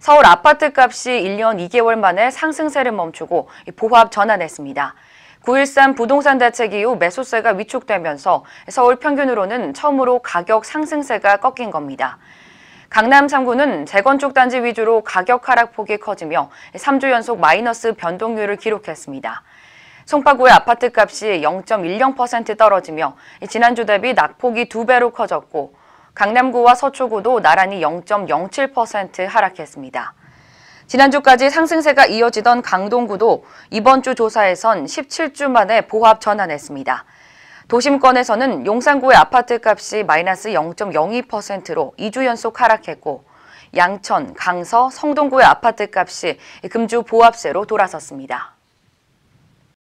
서울 아파트 값이 1년 2개월 만에 상승세를 멈추고 보합 전환했습니다. 9.13 부동산 대책 이후 매수세가 위축되면서 서울 평균으로는 처음으로 가격 상승세가 꺾인 겁니다. 강남 3구는 재건축 단지 위주로 가격 하락폭이 커지며 3주 연속 마이너스 변동률을 기록했습니다. 송파구의 아파트 값이 0.10% 떨어지며 지난주 대비 낙폭이 2배로 커졌고 강남구와 서초구도 나란히 0.07% 하락했습니다. 지난주까지 상승세가 이어지던 강동구도 이번 주 조사에선 17주 만에 보합 전환했습니다. 도심권에서는 용산구의 아파트값이 마이너스 0.02%로 2주 연속 하락했고 양천, 강서, 성동구의 아파트값이 금주 보합세로 돌아섰습니다.